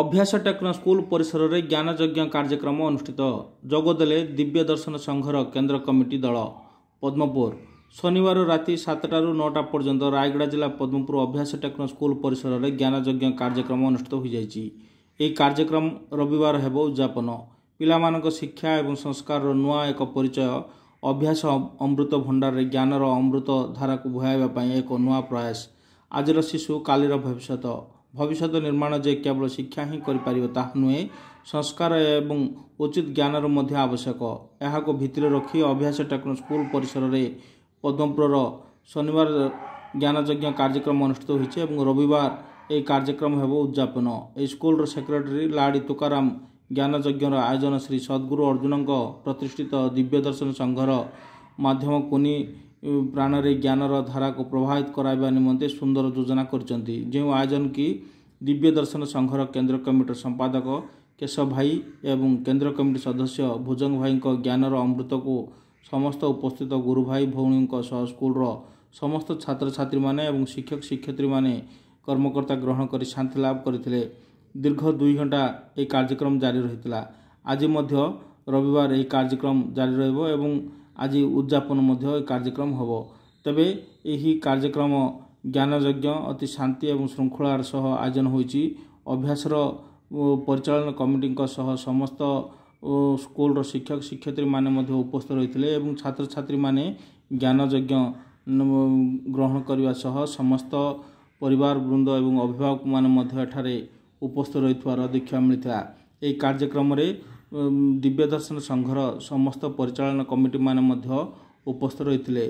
ଅଭ୍ୟାସ techno school ପରିସରରେ ଜ୍ଞାନଯଜ୍ଞ କାର୍ଯ୍ୟକ୍ରମ ଅନୁଷ୍ଠିତ ଯୋଗଦେଲେ ଦିବ୍ୟ ଦର୍ଶନ ସଂଘର କେନ୍ଦ୍ର କମିଟି ଦଳ ପଦ୍ମପୁର ଶନିବାର ରାତି ସାତଟାରୁ ନଅଟା ପର୍ଯ୍ୟନ୍ତ ରାୟଗଡ଼ା ଜିଲ୍ଲା ପଦ୍ମପୁର ଅଭ୍ୟାସ ଟେକ୍ନୋ ସ୍କୁଲ ପରିସରରେ ଜ୍ଞାନଯଜ୍ଞ କାର୍ଯ୍ୟକ୍ରମ ଅନୁଷ୍ଠିତ ହୋଇଯାଇଛି ଏହି କାର୍ଯ୍ୟକ୍ରମ ରବିବାର ହେବ ଉଦ୍ଯାପନ ପିଲାମାନଙ୍କ ଶିକ୍ଷା ଏବଂ ସଂସ୍କାରର ନୂଆ ଏକ ପରିଚୟ ଅଭ୍ୟାସ ଅମୃତ ଭଣ୍ଡାରରେ ଜ୍ଞାନର ଅମୃତ ଧାରାକୁ ବୁହାଇବା ପାଇଁ ଏକ ନୂଆ ପ୍ରୟାସ ଆଜିର ଶିଶୁ କାଲିର ଭବିଷ୍ୟତ ଭବିଷ୍ୟତ ନିର୍ମାଣ ଯେ କେବଳ ଶିକ୍ଷା ହିଁ କରିପାରିବ ତାହା ନୁହେଁ ସଂସ୍କାର ଏବଂ ଉଚିତ ଜ୍ଞାନର ମଧ୍ୟ ଆବଶ୍ୟକ ଏହାକୁ ଭିତରେ ରଖି ଅଭ୍ୟାସ ଟେକ୍ନୋ ସ୍କୁଲ ପରିସରରେ ପଦ୍ମପୁରର ଶନିବାର ଜ୍ଞାନଯଜ୍ଞ କାର୍ଯ୍ୟକ୍ରମ ଅନୁଷ୍ଠିତ ହୋଇଛି ଏବଂ ରବିବାର ଏହି କାର୍ଯ୍ୟକ୍ରମ ହେବ ଉଦ୍ଯାପନ ଏହି ସ୍କୁଲର ସେକ୍ରେଟାରୀ ଲାଡ଼ି ତୁକାରାମ ଜ୍ଞାନଯଜ୍ଞର ଆୟୋଜନ ଶ୍ରୀ ସଦ୍ଗୁରୁ ଅର୍ଜୁନଙ୍କ ପ୍ରତିଷ୍ଠିତ ଦିବ୍ୟଦର୍ଶନ ସଂଘର ମାଧ୍ୟମ କୁନି ପ୍ରାଣରେ ଜ୍ଞାନର ଧାରାକୁ ପ୍ରଭାବିତ କରାଇବା ନିମନ୍ତେ ସୁନ୍ଦର ଯୋଜନା କରିଛନ୍ତି ଯେଉଁ ଆୟୋଜନ କି ଦିବ୍ୟ ଦର୍ଶନ ସଂଘର କେନ୍ଦ୍ର କମିଟିର ସମ୍ପାଦକ କେଶବ ଭାଇ ଏବଂ କେନ୍ଦ୍ର କମିଟି ସଦସ୍ୟ ଭୁଜଙ୍ଗ ଭାଇଙ୍କ ଜ୍ଞାନର ଅମୃତକୁ ସମସ୍ତ ଉପସ୍ଥିତ ଗୁରୁ ଭାଇ ଭଉଣୀଙ୍କ ସହ ସ୍କୁଲର ସମସ୍ତ ଛାତ୍ରଛାତ୍ରୀମାନେ ଏବଂ ଶିକ୍ଷକ ଶିକ୍ଷୟିତ୍ରୀମାନେ କର୍ମକର୍ତ୍ତା ଗ୍ରହଣ କରି ଶାନ୍ତି ଲାଭ କରିଥିଲେ ଦୀର୍ଘ ଦୁଇ ଘଣ୍ଟା ଏହି କାର୍ଯ୍ୟକ୍ରମ ଜାରି ରହିଥିଲା ଆଜି ମଧ୍ୟ ରବିବାର ଏହି କାର୍ଯ୍ୟକ୍ରମ ଜାରି ରହିବ ଏବଂ ଆଜି ଉଦ୍ଯାପନ ମଧ୍ୟ ଏହି କାର୍ଯ୍ୟକ୍ରମ ହେବ ତେବେ ଏହି କାର୍ଯ୍ୟକ୍ରମ ଜ୍ଞାନଯଜ୍ଞ ଅତି ଶାନ୍ତି ଏବଂ ଶୃଙ୍ଖଳାର ସହ ଆୟୋଜନ ହୋଇଛି ଅଭ୍ୟାସର ପରିଚାଳନା କମିଟିଙ୍କ ସହ ସମସ୍ତ ସ୍କୁଲର ଶିକ୍ଷକ ଶିକ୍ଷୟତ୍ରୀମାନେ ମଧ୍ୟ ଉପସ୍ଥିତ ରହିଥିଲେ ଏବଂ ଛାତ୍ରଛାତ୍ରୀମାନେ ଜ୍ଞାନଯଜ୍ଞ ଗ୍ରହଣ କରିବା ସହ ସମସ୍ତ ପରିବାରବୃନ୍ଦ ଏବଂ ଅଭିଭାବକମାନେ ମଧ୍ୟ ଏଠାରେ ଉପସ୍ଥିତ ରହିଥିବାର ଦେଖିବାକୁ ମିଳିଥିଲା ଏହି କାର୍ଯ୍ୟକ୍ରମରେ ଦିବ୍ୟ ଦର୍ଶନ ସଂଘର ସମସ୍ତ ପରିଚାଳନା କମିଟି ମାନେ ମଧ୍ୟ ଉପସ୍ଥିତ ରହିଥିଲେ